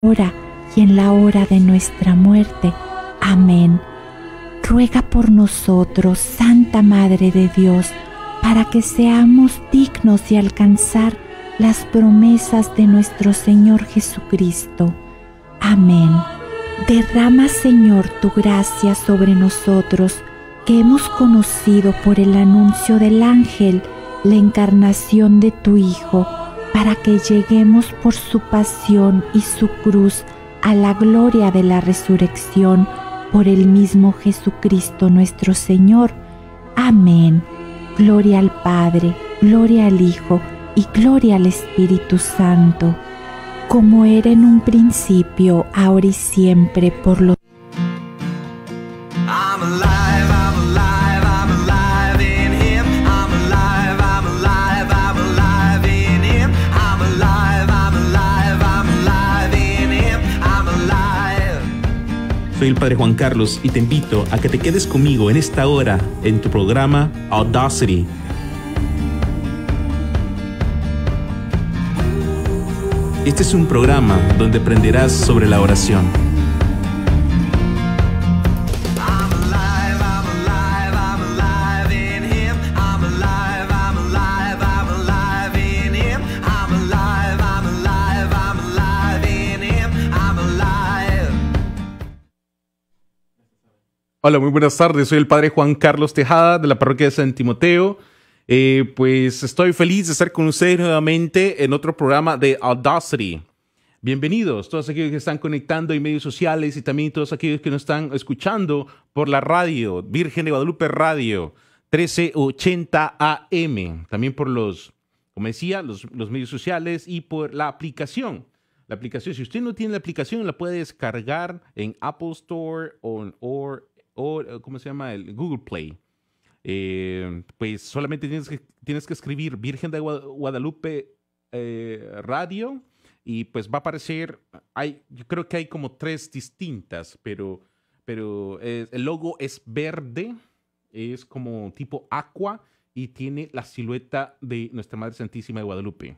ahora y en la hora de nuestra muerte. Amén. Ruega por nosotros, Santa Madre de Dios, para que seamos dignos de alcanzar las promesas de nuestro Señor Jesucristo. Amén. Derrama, Señor, tu gracia sobre nosotros, que hemos conocido por el anuncio del ángel la encarnación de tu Hijo para que lleguemos por su pasión y su cruz a la gloria de la resurrección por el mismo Jesucristo nuestro Señor. Amén. Gloria al Padre, gloria al Hijo y gloria al Espíritu Santo, como era en un principio, ahora y siempre, por los el Padre Juan Carlos y te invito a que te quedes conmigo en esta hora en tu programa Audacity. Este es un programa donde aprenderás sobre la oración. Hola, muy buenas tardes. Soy el padre Juan Carlos Tejada de la parroquia de San Timoteo. Eh, pues estoy feliz de estar con ustedes nuevamente en otro programa de Audacity. Bienvenidos, todos aquellos que están conectando en medios sociales y también todos aquellos que nos están escuchando por la radio, Virgen de Guadalupe Radio, 1380 AM, también por los, como decía, los, los medios sociales y por la aplicación. La aplicación, si usted no tiene la aplicación, la puede descargar en Apple Store o, en, eh, ¿cómo se llama? El Google Play. Eh, pues solamente tienes que, tienes que escribir Virgen de Guadalupe eh, Radio y pues va a aparecer, hay, yo creo que hay como tres distintas, pero, pero el logo es verde, es como tipo aqua y tiene la silueta de Nuestra Madre Santísima de Guadalupe.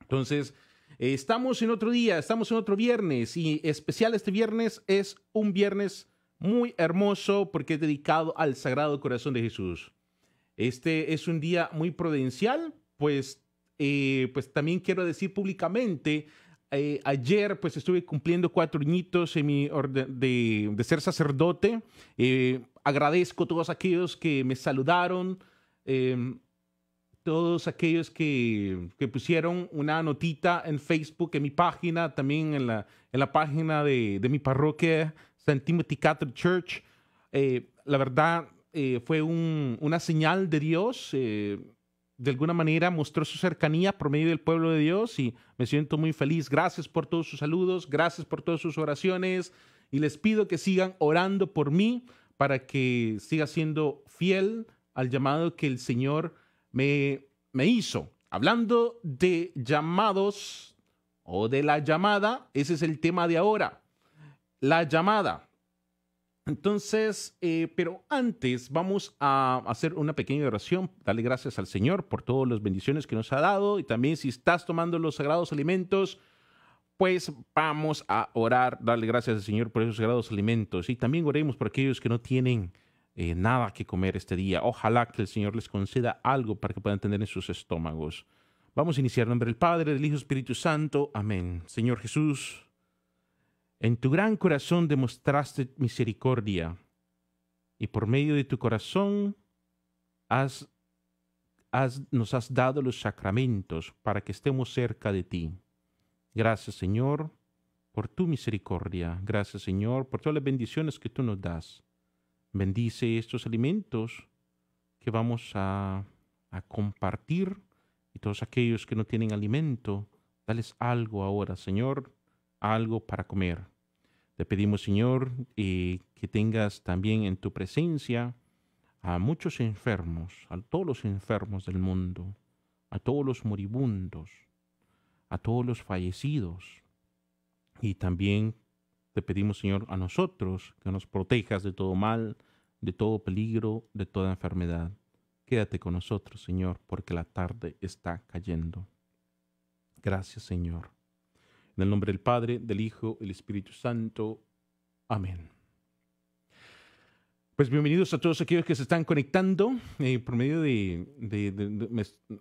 Entonces, estamos en otro día, estamos en otro viernes y especial este viernes es un viernes muy hermoso porque es dedicado al Sagrado Corazón de Jesús. Este es un día muy prudencial, pues, eh, pues también quiero decir públicamente, eh, ayer pues estuve cumpliendo cuatro añitos de, ser sacerdote. Eh, agradezco a todos aquellos que me saludaron, em, todos aquellos que, pusieron una notita en Facebook, en mi página, también en la, en la página de, de mi parroquia en Timothy Catholic Church. Eh, la verdad, eh, fue una señal de Dios. Eh, de alguna manera mostró su cercanía por medio del pueblo de Dios y me siento muy feliz. Gracias por todos sus saludos, gracias por todas sus oraciones y les pido que sigan orando por mí para que siga siendo fiel al llamado que el Señor me, me hizo. Hablando de llamados o de la llamada, ese es el tema de ahora la llamada. Entonces, eh, pero antes vamos a hacer una pequeña oración, darle gracias al Señor por todas las bendiciones que nos ha dado y también si estás tomando los sagrados alimentos, pues vamos a orar, darle gracias al Señor por esos sagrados alimentos y también oremos por aquellos que no tienen eh, nada que comer este día. Ojalá que el Señor les conceda algo para que puedan tener en sus estómagos. Vamos a iniciar en nombre del Padre, del Hijo, Espíritu Santo. Amén. Señor Jesús. En tu gran corazón demostraste misericordia y por medio de tu corazón has, nos has dado los sacramentos para que estemos cerca de ti. Gracias Señor por tu misericordia. Gracias Señor por todas las bendiciones que tú nos das. Bendice estos alimentos que vamos a, a compartir y todos aquellos que no tienen alimento, dales algo ahora Señor, algo para comer. Te pedimos, Señor, que tengas también en tu presencia a muchos enfermos, a todos los enfermos del mundo, a todos los moribundos, a todos los fallecidos. Y también te pedimos, Señor, a nosotros que nos protejas de todo mal, de todo peligro, de toda enfermedad. Quédate con nosotros, Señor, porque la tarde está cayendo. Gracias, Señor. En el nombre del Padre, del Hijo, del Espíritu Santo. Amén. Pues bienvenidos a todos aquellos que se están conectando eh, por medio de,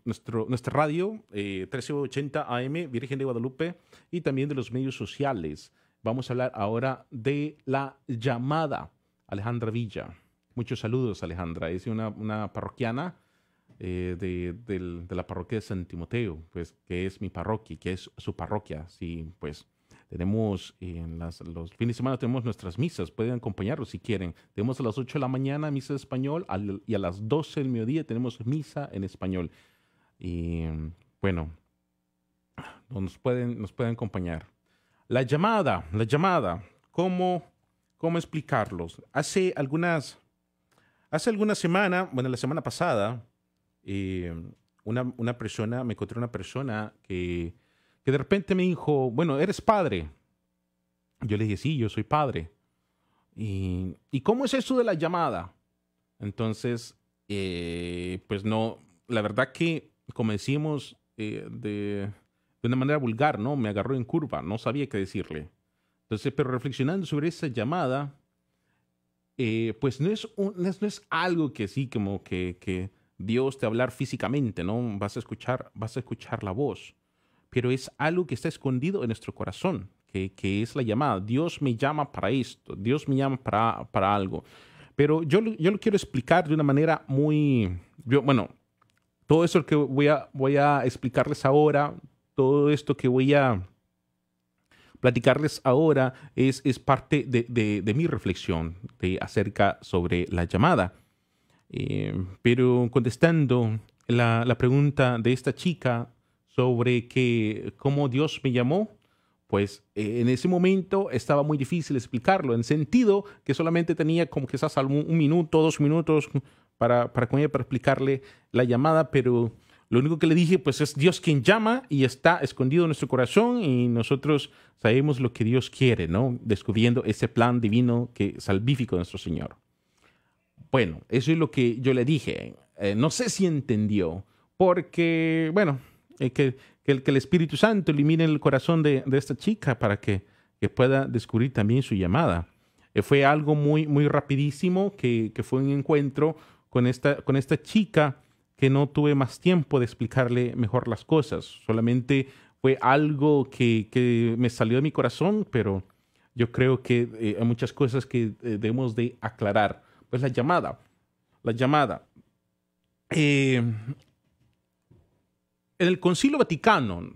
nuestro, nuestra radio 1380 eh, AM, Virgen de Guadalupe, y también de los medios sociales. Vamos a hablar ahora de la llamada Alejandra Villa. Muchos saludos, Alejandra. Es una, una parroquiana eh, de, la parroquia de San Timoteo, pues que es mi parroquia, que es su parroquia. Sí, pues tenemos en los fines de semana tenemos nuestras misas, pueden acompañarnos si quieren. Tenemos a las 8 de la mañana misa de español y a las 12 del mediodía tenemos misa en español. Y bueno, nos pueden, nos pueden acompañar. La llamada, la llamada, ¿cómo, cómo explicarlos? Hace algunas, hace alguna semana, bueno, la semana pasada, Em, una, persona, me encontré una persona que, que de repente me dijo, bueno, eres padre. Yo le dije, sí, yo soy padre. ¿Y, cómo es eso de la llamada? Entonces, eh, pues no, la verdad que, como decimos, eh, de, de una manera vulgar, ¿no? Me agarró en curva, no sabía qué decirle. Entonces, pero reflexionando sobre esa llamada, eh, pues no es, un, es, algo que sí, como que, Dios te hablar físicamente, ¿no? Vas a escuchar, vas a escuchar la voz, pero es algo que está escondido en nuestro corazón, que, es la llamada. Dios me llama para esto, Dios me llama para, para algo. Pero yo, yo lo quiero explicar de una manera muy, yo, bueno, todo eso que voy a, voy a explicarles ahora, todo esto que voy a platicarles ahora es, es parte de, de, de mi reflexión de, acerca sobre la llamada. Eh, pero contestando la, pregunta de esta chica sobre que cómo Dios me llamó, pues eh, en ese momento estaba muy difícil explicarlo, en sentido que solamente tenía como quizás algún, un minuto, dos minutos para, para, para explicarle la llamada, pero lo único que le dije, pues es Dios quien llama y está escondido en nuestro corazón y nosotros sabemos lo que Dios quiere, ¿no? Descubriendo ese plan divino que salvífico nuestro Señor. Bueno, eso es lo que yo le dije. Eh, no sé si entendió, porque, bueno, eh, que, el, Espíritu Santo elimine el corazón de, esta chica para que, pueda descubrir también su llamada. Eh, fue algo muy, muy rapidísimo, que, fue un encuentro con esta, con esta chica que no tuve más tiempo de explicarle mejor las cosas. Solamente fue algo que, me salió de mi corazón, pero yo creo que hay muchas cosas que debemos de aclarar pues la llamada. La llamada. Eh, en el Concilio Vaticano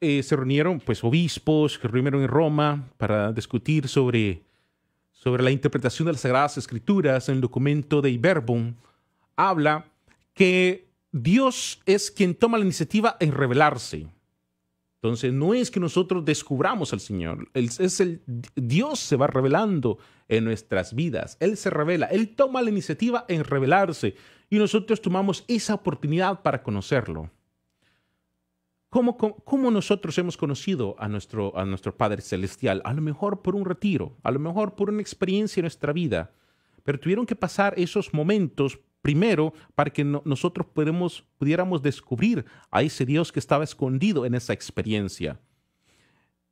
eh, se reunieron pues obispos, que reunieron en Roma para discutir sobre, sobre la interpretación de las Sagradas Escrituras. En el documento de Iberbum habla que Dios es quien toma la iniciativa en revelarse. Entonces, no es que nosotros descubramos al Señor, es el, Dios se va revelando en nuestras vidas. Él se revela, Él toma la iniciativa en revelarse y nosotros tomamos esa oportunidad para conocerlo. ¿Cómo, cómo, nosotros hemos conocido a nuestro, a nuestro Padre Celestial? A lo mejor por un retiro, a lo mejor por una experiencia en nuestra vida, pero tuvieron que pasar esos momentos primero para que nosotros podemos, pudiéramos descubrir a ese Dios que estaba escondido en esa experiencia.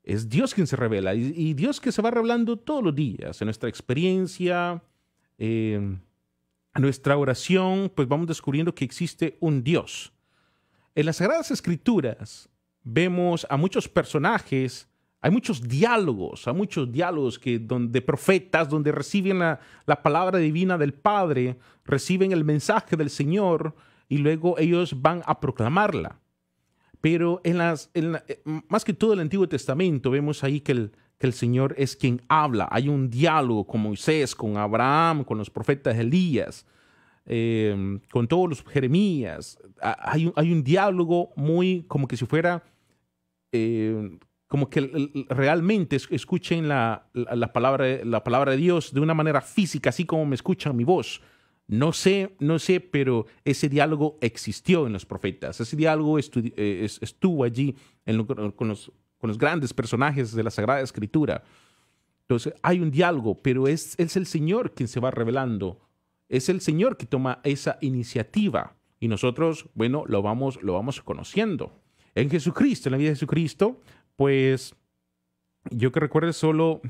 Es Dios quien se revela y, Dios que se va revelando todos los días en nuestra experiencia, en em, nuestra oración, pues vamos descubriendo que existe un Dios. En las Sagradas Escrituras vemos a muchos personajes, hay muchos diálogos, hay muchos diálogos que donde profetas, donde reciben la palabra divina del Padre, reciben el mensaje del Señor y luego ellos van a proclamarla. Pero en las, eh, más que todo el Antiguo Testamento vemos ahí que el, Señor es quien habla. Hay un diálogo con Moisés, con Abraham, con los profetas Elías, eh, con todos los Jeremías. Hay, un diálogo muy como que si fuera, eh, como que realmente escuchen la, palabra, la palabra de Dios de una manera física, así como me escucha mi voz. No sé, no sé, pero ese diálogo existió en los profetas, ese diálogo eh, estuvo allí con, los, grandes personajes de la Sagrada Escritura. Entonces, hay un diálogo, pero es, es el Señor quien se va revelando, es el Señor que toma esa iniciativa y nosotros, bueno, lo vamos, lo vamos conociendo. En Jesucristo, en la vida de Jesucristo, pues yo que recuerdo solo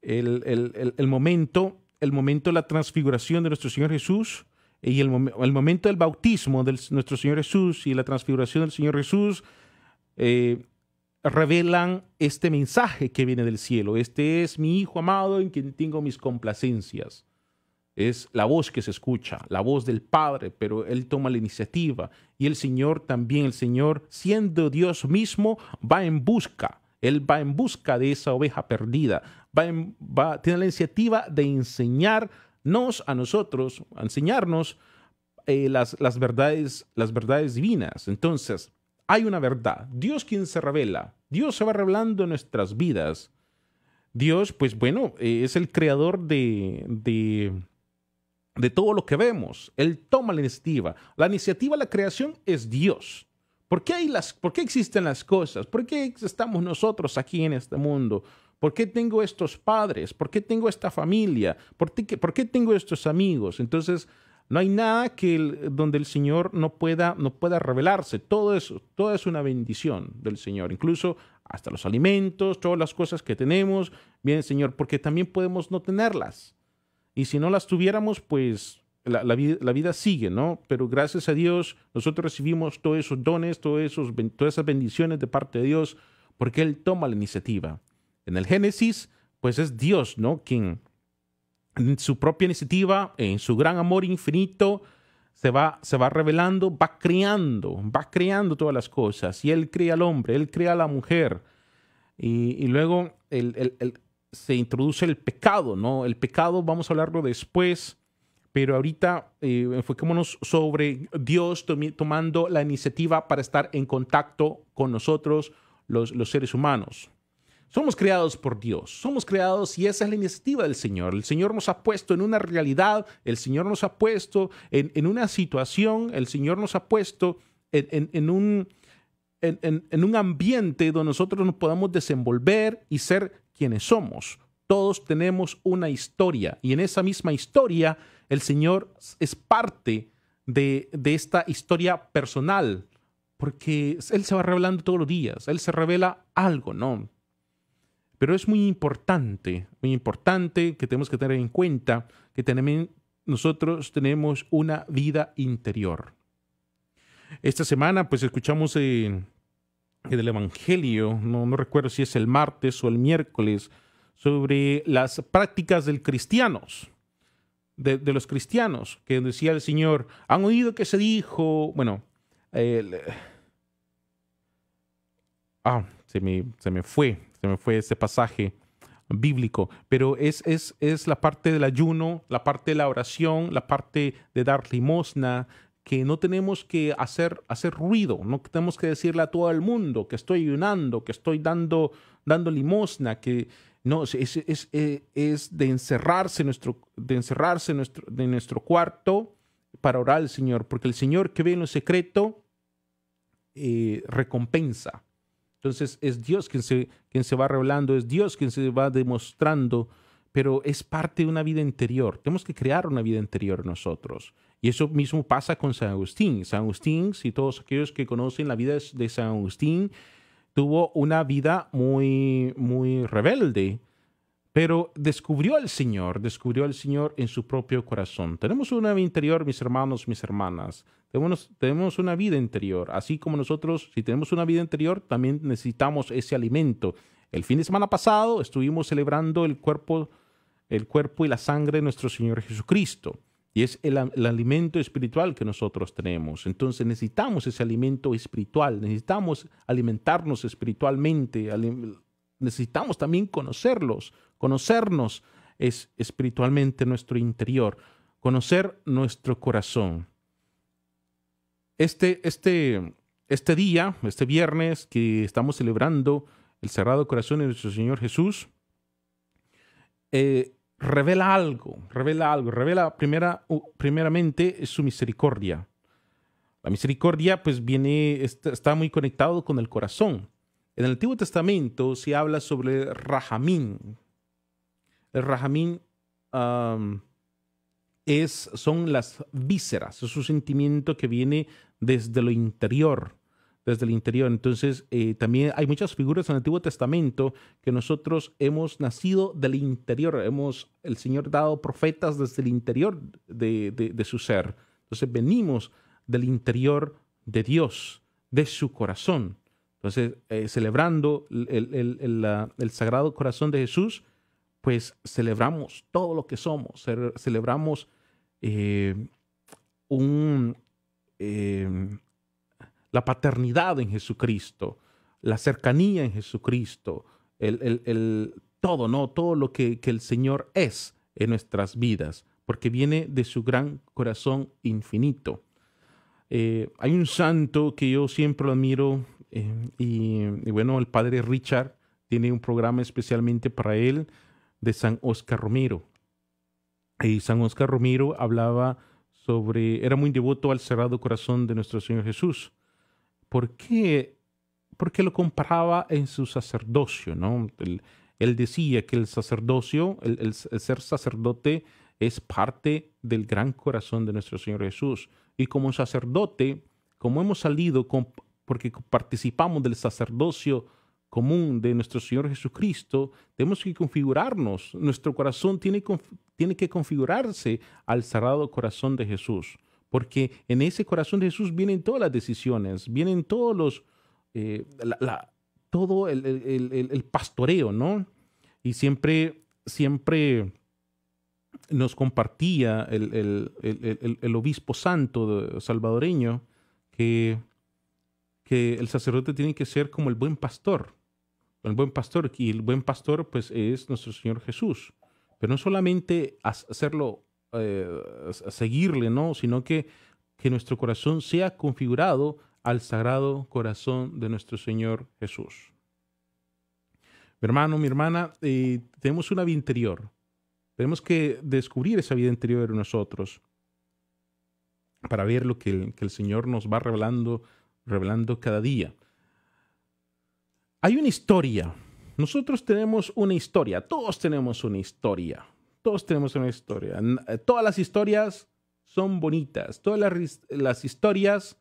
el, el, el momento el momento de la transfiguración de nuestro Señor Jesús y el, momento del bautismo de nuestro Señor Jesús y la transfiguración del Señor Jesús eh, revelan este mensaje que viene del cielo. Este es mi Hijo amado en quien tengo mis complacencias. Es la voz que se escucha, la voz del Padre, pero Él toma la iniciativa. Y el Señor también, el Señor, siendo Dios mismo, va en busca. Él va en busca de esa oveja perdida, va, tiene la iniciativa de enseñarnos a nosotros, enseñarnos eh, las, verdades, las verdades divinas. Entonces, hay una verdad. Dios quien se revela. Dios se va revelando en nuestras vidas. Dios, pues bueno, eh, es el creador de, de, de todo lo que vemos. Él toma la iniciativa. La iniciativa, la creación es Dios. ¿Por qué, hay las, ¿Por qué existen las cosas? ¿Por qué estamos nosotros aquí en este mundo? ¿Por qué tengo estos padres? ¿Por qué tengo esta familia? ¿Por, qué, por qué tengo estos amigos? Entonces, no hay nada que donde el Señor no pueda, no pueda revelarse. Todo eso, todo es una bendición del Señor. Incluso hasta los alimentos, todas las cosas que tenemos, bien Señor, porque también podemos no tenerlas. Y si no las tuviéramos, pues la, vida, la, vida, sigue, ¿no? Pero gracias a Dios, nosotros recibimos todos esos dones, todas esas bendiciones de parte de Dios, porque Él toma la iniciativa. En el Génesis, pues es Dios, ¿no? Quien en su propia iniciativa, en su gran amor infinito, se va, se va revelando, va creando, va creando todas las cosas. Y Él crea al hombre, Él crea a la mujer. Y, luego se introduce el pecado, ¿no? El pecado vamos a hablarlo después, pero ahorita eh, enfoquémonos sobre Dios tomando la iniciativa para estar en contacto con nosotros, los seres humanos. Somos creados por Dios, somos creados y esa es la iniciativa del Señor. El Señor nos ha puesto en una realidad, el Señor nos ha puesto en, en una situación, el Señor nos ha puesto en, en, en un, en un ambiente donde nosotros nos podamos desenvolver y ser quienes somos. Todos tenemos una historia y en esa misma historia el Señor es parte de, de esta historia personal, porque Él se va revelando todos los días, Él se revela algo, ¿no? Pero es muy importante, muy importante que tenemos que tener en cuenta que tenemos, nosotros tenemos una vida interior. Esta semana pues escuchamos eh, en el Evangelio, no, no recuerdo si es el martes o el miércoles, sobre las prácticas del cristianos. De, los cristianos, que decía el Señor, han oído que se dijo, bueno, ah, se se me fue, me fue ese pasaje bíblico, pero es, la parte del ayuno, la parte de la oración, la parte de dar limosna, que no tenemos que hacer, hacer ruido, no tenemos que decirle a todo el mundo que estoy ayunando, que estoy dando, dando limosna, que no, es, de encerrarse, nuestro, de encerrarse nuestro, de nuestro cuarto para orar al Señor, porque el Señor que ve en lo secreto eh, recompensa. Entonces es Dios quien se, quien se va revelando, es Dios quien se va demostrando, pero es parte de una vida interior. Tenemos que crear una vida interior nosotros. Y eso mismo pasa con San Agustín. San Agustín, si todos aquellos que conocen la vida de San Agustín, tuvo una vida muy, muy rebelde, pero descubrió al Señor, descubrió al Señor en su propio corazón. Tenemos una vida interior, mis hermanos, mis hermanas. Tenemos, tenemos una vida interior. Así como nosotros, si tenemos una vida interior, también necesitamos ese alimento. El fin de semana pasado estuvimos celebrando el cuerpo, el cuerpo y la sangre de nuestro Señor Jesucristo. Y es el, el, alimento espiritual que nosotros tenemos. Entonces necesitamos ese alimento espiritual, necesitamos alimentarnos espiritualmente, necesitamos también conocerlos, Conocernos es espiritualmente nuestro interior, conocer nuestro corazón. Este, este, este día, este viernes que estamos celebrando el cerrado corazón de nuestro Señor Jesús, eh, revela algo, revela algo, revela primera, primeramente su misericordia. La misericordia pues viene, está muy conectado con el corazón. En el Antiguo Testamento se habla sobre Rahamín, el rahamín es, son las vísceras, es un sentimiento que viene desde lo interior, desde el interior. Entonces, eh, también hay muchas figuras en el Antiguo Testamento que nosotros hemos nacido del interior, hemos, el Señor dado profetas desde el interior de, su ser. Entonces, venimos del interior de Dios, de su corazón. Entonces, eh, celebrando el, Sagrado Corazón de Jesús, pues celebramos todo lo que somos, celebramos eh, eh, la paternidad en Jesucristo, la cercanía en Jesucristo, el, todo, ¿no? Todo lo que, el Señor es en nuestras vidas, porque viene de su gran corazón infinito. Eh, hay un santo que yo siempre admiro, y, y bueno, el padre Richard tiene un programa especialmente para él de San Oscar Romero. Y San Oscar Romero hablaba sobre, era muy devoto al cerrado corazón de nuestro Señor Jesús. ¿Por qué? Porque lo comparaba en su sacerdocio, ¿no? Él, decía que el sacerdocio, el, ser sacerdote, es parte del gran corazón de nuestro Señor Jesús. Y como sacerdote, como hemos salido, porque participamos del sacerdocio común de nuestro Señor Jesucristo, tenemos que configurarnos. Nuestro corazón tiene, tiene que configurarse al cerrado corazón de Jesús, porque en ese corazón de Jesús vienen todas las decisiones, vienen todos los, eh, todo el, el, pastoreo, ¿no? Y siempre, siempre nos compartía el, obispo santo salvadoreño que que el sacerdote tiene que ser como el buen pastor, el buen pastor, y el buen pastor pues es nuestro Señor Jesús, pero no solamente hacerlo, eh, seguirle, ¿no? sino que, que nuestro corazón sea configurado al sagrado corazón de nuestro Señor Jesús. Mi hermano, mi hermana, eh, tenemos una vida interior. Tenemos que descubrir esa vida interior de nosotros para ver lo que el, que el Señor nos va revelando revelando cada día. Hay una historia. Nosotros tenemos una historia. Todos tenemos una historia. Todos tenemos una historia. Eh, todas las historias son bonitas. Todas las, historias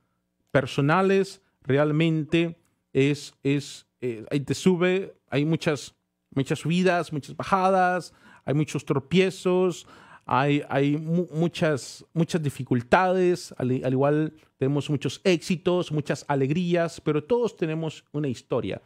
personales realmente es, es, eh, ahí te sube, hay muchas, muchas subidas, muchas bajadas, hay muchos tropiezos, hay, muchas, dificultades, al, igual tenemos muchos éxitos, muchas alegrías, pero todos tenemos una historia.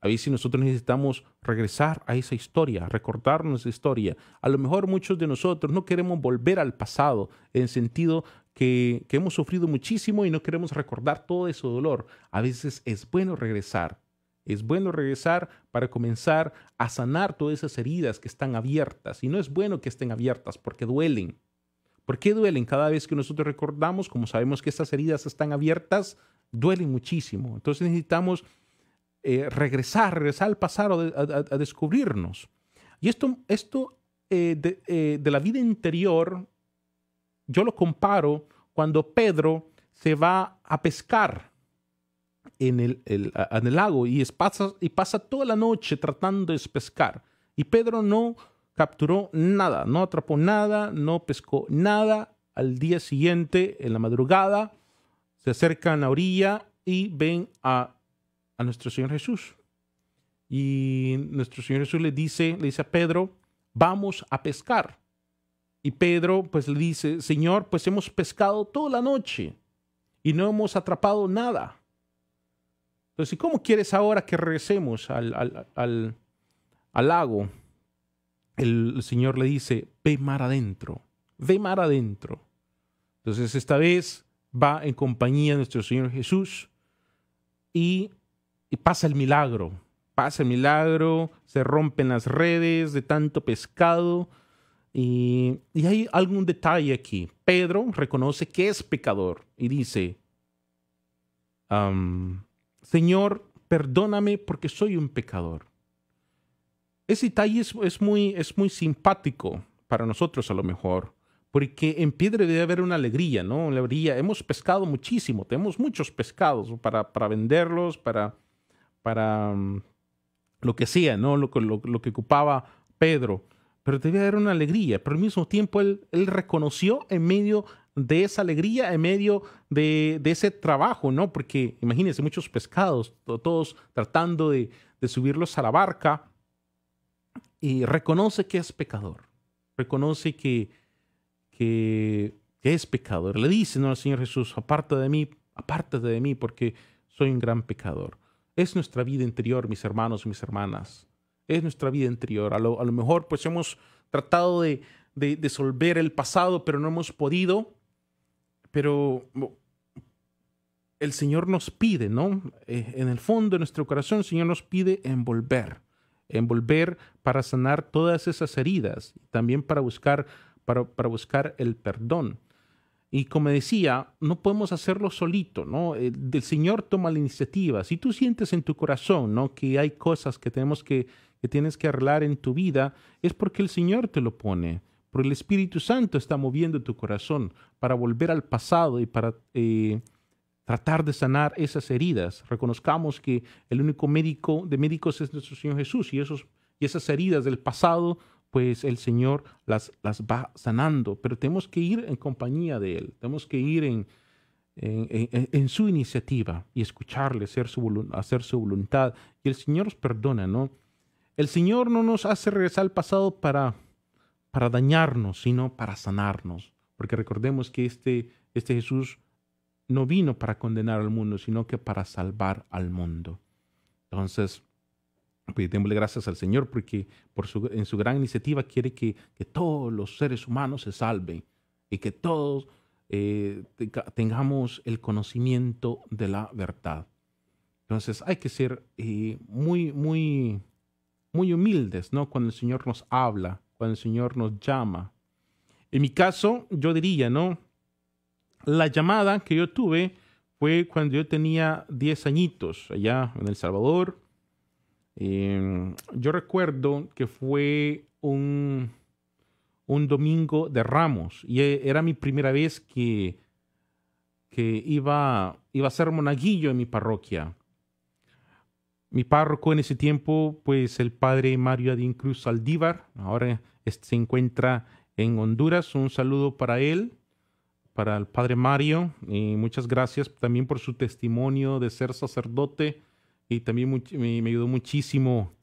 A veces nosotros necesitamos regresar a esa historia, recordarnos esa historia. A lo mejor muchos de nosotros no queremos volver al pasado, en sentido que hemos sufrido muchísimo y no queremos recordar todo ese dolor. A veces es bueno regresar es bueno regresar para comenzar a sanar todas esas heridas que están abiertas. Y no es bueno que estén abiertas porque duelen. ¿Por qué duelen? Cada vez que nosotros recordamos, como sabemos que estas heridas están abiertas, duelen muchísimo. Entonces necesitamos eh, regresar, regresar al pasado, a, descubrirnos. Y esto, esto eh, eh, de la vida interior, yo lo comparo cuando Pedro se va a pescar en el, en el lago y, pasa, y pasa toda la noche tratando de pescar. Y Pedro no capturó nada, no atrapó nada, no pescó nada. Al día siguiente, en la madrugada, se acercan a la orilla y ven a, nuestro Señor Jesús. Y nuestro Señor Jesús le dice, le dice a Pedro, vamos a pescar. Y Pedro pues le dice, Señor, pues hemos pescado toda la noche y no hemos atrapado nada. Entonces, ¿cómo quieres ahora que regresemos al, lago? El, Señor le dice, ve mar adentro, ve mar adentro. Entonces, esta vez va en compañía de nuestro Señor Jesús y, pasa el milagro, pasa el milagro, se rompen las redes de tanto pescado. Y, hay algún detalle aquí. Pedro reconoce que es pecador y dice, Señor, perdóname porque soy un pecador. Ese detalle es, muy, es muy simpático para nosotros a lo mejor, porque en piedra debe haber una alegría, ¿no? alegría. Hemos pescado muchísimo, tenemos muchos pescados para, venderlos, para, para mm, lo que sea, ¿no? Lo, lo que ocupaba Pedro. Pero debe haber una alegría, pero al mismo tiempo él, él reconoció en medio de esa alegría en medio de, de ese trabajo, ¿no? Porque imagínense muchos pescados, todos tratando de, de subirlos a la barca, y reconoce que es pecador, reconoce que, que, es pecador. Le dice ¿no? al Señor Jesús, aparte de mí, apártate de mí, porque soy un gran pecador. Es nuestra vida interior, mis hermanos y mis hermanas. Es nuestra vida interior. A lo, mejor pues hemos tratado de, de, de, el pasado, pero no hemos podido pero el Señor nos pide, ¿no? Eh, en el fondo de nuestro corazón, el Señor nos pide envolver, envolver para sanar todas esas heridas, también para buscar, para, buscar el perdón. Y como decía, no podemos hacerlo solito, ¿no? Eh, el, Señor toma la iniciativa. Si tú sientes en tu corazón, ¿no? Que hay cosas que tenemos que, que tienes que arreglar en tu vida, es porque el Señor te lo pone porque el Espíritu Santo está moviendo tu corazón para volver al pasado y para eh, tratar de sanar esas heridas. Reconozcamos que el único médico de médicos es nuestro Señor Jesús y, esos, y esas heridas del pasado, pues el Señor las, las va sanando, pero tenemos que ir en compañía de Él, tenemos que ir en, en, su iniciativa y escucharle, hacer su, hacer su voluntad. Y el Señor nos perdona, ¿no? El Señor no nos hace regresar al pasado para para dañarnos, sino para sanarnos. Porque recordemos que este, este Jesús no vino para condenar al mundo, sino que para salvar al mundo. Entonces, pues démosle gracias al Señor porque por en su gran iniciativa quiere que, todos los seres humanos se salven y que todos eh, tengamos el conocimiento de la verdad. Entonces hay que ser eh, muy, muy, muy humildes, ¿no? Cuando el Señor nos habla cuando el Señor nos llama. En mi caso, yo diría, ¿no? La llamada que yo tuve fue cuando yo tenía 10 añitos allá en El Salvador. Em, yo recuerdo que fue un, un domingo de ramos y e, era mi primera vez que, que iba, iba a ser monaguillo en mi parroquia. Mi párroco en ese tiempo, pues el padre Mario Adín Cruz Aldívar. ahora se encuentra en Honduras. Un saludo para él, para el padre Mario, y muchas gracias también por su testimonio de ser sacerdote y también me ayudó muchísimo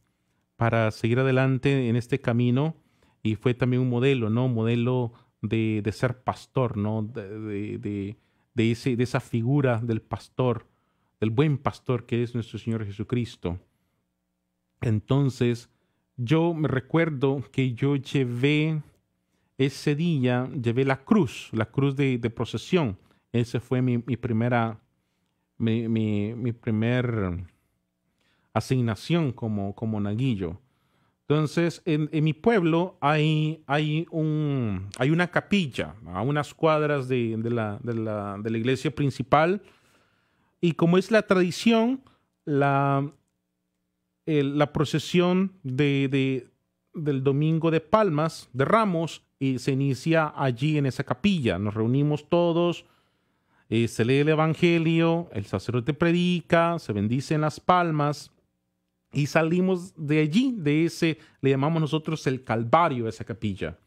para seguir adelante en este camino y fue también un modelo, ¿no? Un modelo de, de, ser pastor, ¿no? De, de, de esa figura del pastor del buen pastor que es nuestro Señor Jesucristo. Entonces, yo me recuerdo que yo llevé ese día, llevé la cruz, la cruz de, procesión. Ese fue mi, primera, mi, asignación como, como naguillo. Entonces, en, mi pueblo hay, hay, un, hay una capilla a unas cuadras de, de, la, de la iglesia principal y como es la tradición, la, procesión del Domingo de Palmas, de Ramos, y eh, se inicia allí en esa capilla. Nos reunimos todos, eh, se lee el Evangelio, el sacerdote predica, se bendicen las palmas y salimos de allí, de ese, le llamamos nosotros el Calvario, esa capilla.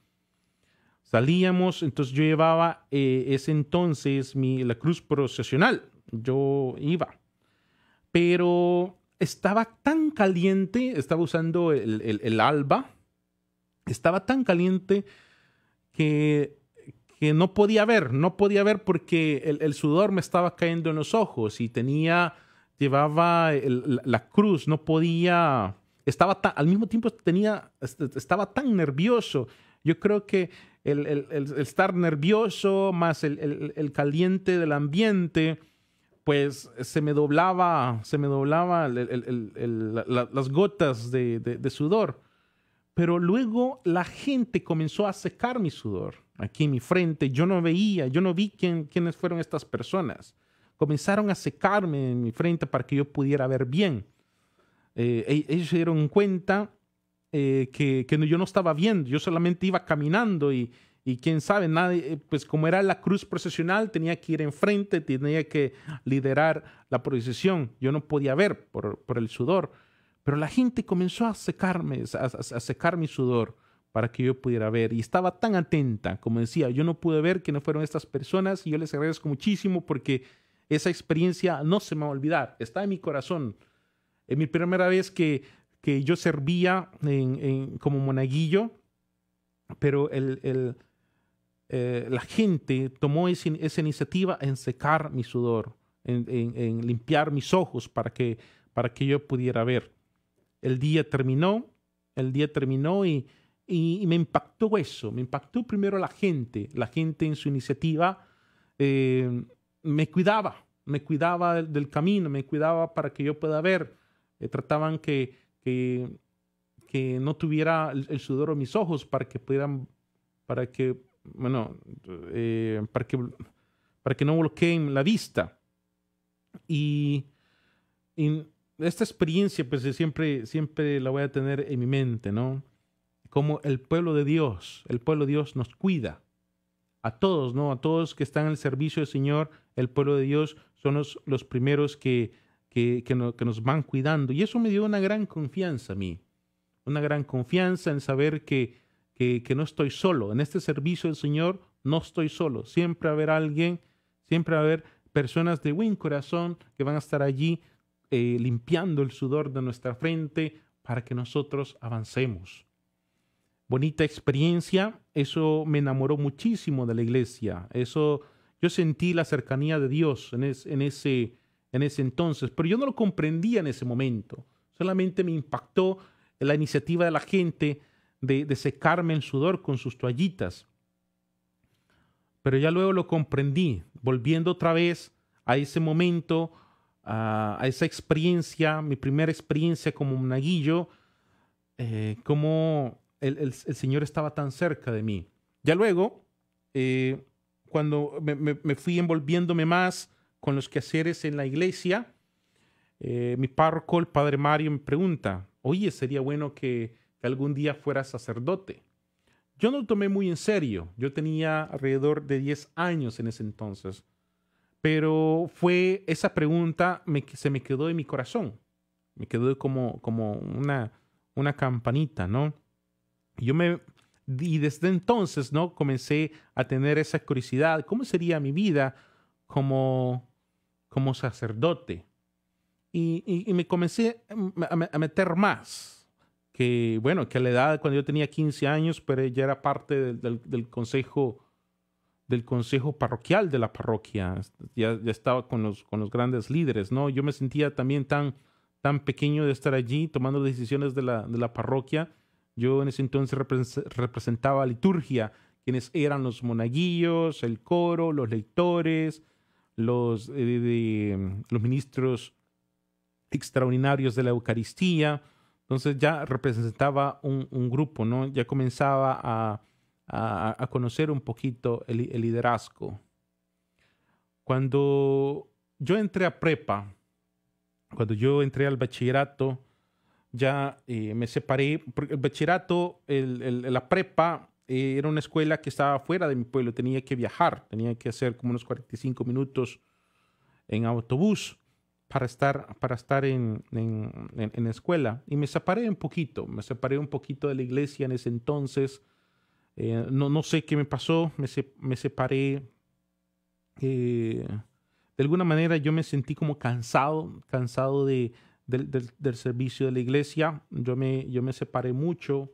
Salíamos, entonces yo llevaba eh, ese entonces la cruz procesional yo iba. Pero estaba tan caliente, estaba usando el, alba, estaba tan caliente que, que, no podía ver, no podía ver porque el, sudor me estaba cayendo en los ojos y tenía, llevaba la, cruz, no podía, estaba tan, al mismo tiempo tenía, estaba tan nervioso. Yo creo que el estar nervioso más el, caliente del ambiente, pues se me doblaba, se me doblaba las gotas de, sudor. Pero luego la gente comenzó a secar mi sudor aquí en mi frente. Yo no veía, yo no vi quiénes fueron estas personas. Comenzaron a secarme en mi frente para que yo pudiera ver bien. Eh, e, ellos se dieron cuenta eh, que, yo no estaba viendo, yo solamente iba caminando y, y quién sabe, nadie, eh, pues como era la cruz procesional, tenía que ir enfrente, tenía que liderar la procesión. Yo no podía ver por, el sudor, pero la gente comenzó a secarme, a, a, secar mi sudor para que yo pudiera ver. Y estaba tan atenta, como decía, yo no pude ver que no fueron estas personas y yo les agradezco muchísimo porque esa experiencia no se me va a olvidar, está en mi corazón. Es mi primera vez que, que yo servía en, en, como monaguillo, pero el, el eh, la gente tomó esa iniciativa en secar mi sudor, en, limpiar mis ojos para que, para que yo pudiera ver. El día terminó, el día terminó y, me impactó eso, me impactó primero la gente, la gente en su iniciativa eh, me cuidaba, me cuidaba del, camino, me cuidaba para que yo pueda ver, eh, trataban que, que, no tuviera el, sudor en mis ojos para que pudieran para que bueno, eh, para, que, para que no bloqueen la vista. Y, esta experiencia, pues siempre, siempre la voy a tener en mi mente, ¿no? Como el pueblo de Dios, el pueblo de Dios nos cuida. A todos, ¿no? A todos que están en el servicio del Señor, el pueblo de Dios son los, los primeros que, que, que nos van cuidando. Y eso me dio una gran confianza a mí. Una gran confianza en saber que, que, no estoy solo. En este servicio del Señor no estoy solo. Siempre va a haber alguien, siempre va a haber personas de buen corazón que van a estar allí eh, limpiando el sudor de nuestra frente para que nosotros avancemos. Bonita experiencia, eso me enamoró muchísimo de la iglesia, eso yo sentí la cercanía de Dios en, ese, en ese entonces, pero yo no lo comprendía en ese momento, solamente me impactó la iniciativa de la gente de, secarme el sudor con sus toallitas. Pero ya luego lo comprendí, volviendo otra vez a ese momento, a, esa experiencia, mi primera experiencia como un naguillo eh, cómo el, Señor estaba tan cerca de mí. Ya luego, eh, cuando me, fui envolviéndome más con los quehaceres en la iglesia, eh, mi párroco, el padre Mario, me pregunta, oye, sería bueno que algún día fuera sacerdote. Yo no lo tomé muy en serio, yo tenía alrededor de 10 años en ese entonces, pero fue esa pregunta me, se me quedó en mi corazón, me quedó como, como una, una campanita, ¿no? Yo me, y desde entonces, ¿no? Comencé a tener esa curiosidad, ¿cómo sería mi vida como, como sacerdote? y me comencé mm, a meter más, que, bueno, que a la edad, cuando yo tenía 15 años, pero ella era parte del, del, consejo del consejo parroquial de la parroquia. Ya, ya estaba con los, con los grandes líderes, ¿no? Yo me sentía también tan, tan pequeño de estar allí tomando decisiones de la, de la parroquia. Yo en ese entonces representaba liturgia, quienes eran los monaguillos, el coro, los lectores, los, eh, los ministros extraordinarios de la Eucaristía, entonces ya representaba un, un grupo, ¿no? Ya comenzaba a, a, a conocer un poquito el, liderazgo. Cuando yo entré a prepa, cuando yo entré al bachillerato, ya eh, me separé, porque el bachillerato, el, el, la prepa eh, era una escuela que estaba fuera de mi pueblo, tenía que viajar, tenía que hacer como unos 45 minutos en autobús para estar, para estar en, en, escuela. Y me separé un poquito, me separé un poquito de la iglesia en ese entonces. Eh, no, no sé qué me pasó, me, separé. Eh, de alguna manera yo me sentí como cansado, cansado de, del, servicio de la iglesia. Yo me, yo me separé mucho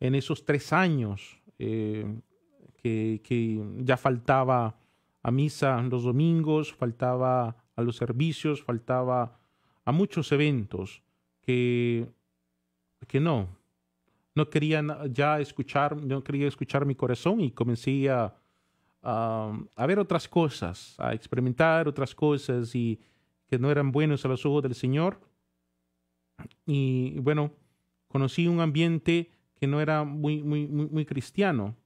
en esos tres años eh, que, que, ya faltaba a misa los domingos, faltaba a los servicios, faltaba a muchos eventos que, que no, no querían ya escuchar, no quería escuchar mi corazón y comencé a, ver otras cosas, a experimentar otras cosas y que no eran buenos a los ojos del Señor. Y bueno, conocí un ambiente que no era muy, muy, cristiano.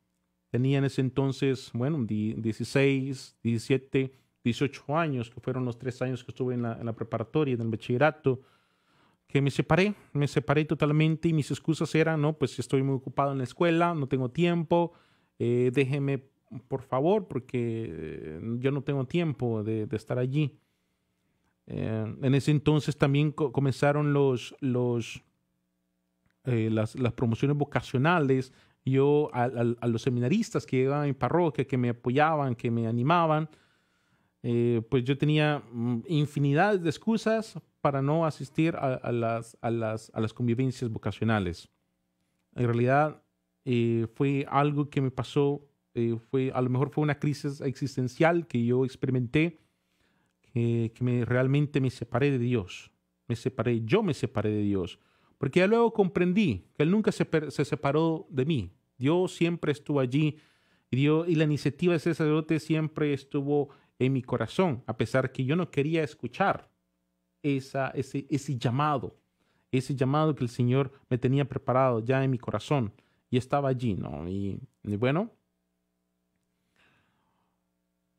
Tenía en ese entonces, bueno, 16, 17 18 años, que fueron los tres años que estuve en la, preparatoria, en el bachillerato, que me separé, me separé totalmente y mis excusas eran, no, pues estoy muy ocupado en la escuela, no tengo tiempo, eh, déjeme por favor, porque eh, yo no tengo tiempo de, estar allí. Eh, en ese entonces también comenzaron los, los, las, promociones vocacionales. Yo a, los seminaristas que llegaban en parroquia, que me apoyaban, que me animaban, eh, pues yo tenía mm, infinidad de excusas para no asistir a, las, convivencias vocacionales. En realidad eh, fue algo que me pasó, eh, fue, a lo mejor fue una crisis existencial que yo experimenté, que me, realmente me separé de Dios, me separé, yo me separé de Dios, porque ya luego comprendí que Él nunca se, se separó de mí, Dios siempre estuvo allí y, Dios, y la iniciativa de ese sacerdote siempre estuvo en mi corazón, a pesar que yo no quería escuchar esa, ese, ese llamado, ese llamado que el Señor me tenía preparado ya en mi corazón y estaba allí, ¿no? Y, bueno,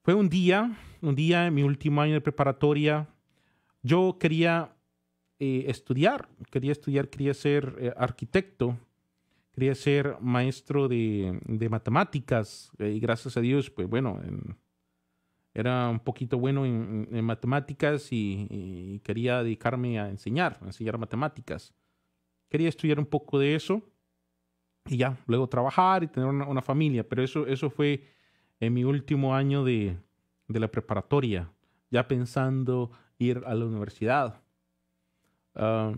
fue un día, un día en mi último año de preparatoria, yo quería eh, estudiar, quería estudiar, quería ser eh, arquitecto, quería ser maestro de, matemáticas eh, y gracias a Dios, pues bueno, en, era un poquito bueno en, matemáticas y, quería dedicarme a enseñar, a enseñar matemáticas. Quería estudiar un poco de eso y ya, luego trabajar y tener una, familia, pero eso, eso fue en mi último año de, de la preparatoria, ya pensando ir a la universidad. Ah,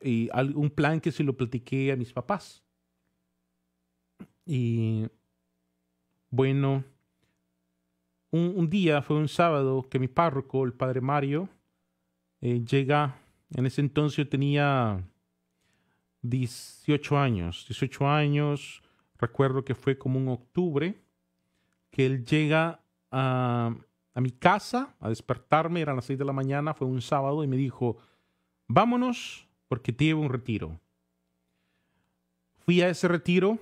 y un plan que se lo platiqué a mis papás. Y bueno, un, día, fue un sábado, que mi párroco, el padre Mario, eh, llega, en ese entonces yo tenía 18 años, 18 años, recuerdo que fue como un octubre, que él llega a, a mi casa a despertarme, eran las 6 de la mañana, fue un sábado, y me dijo, vámonos porque te llevo un retiro. Fui a ese retiro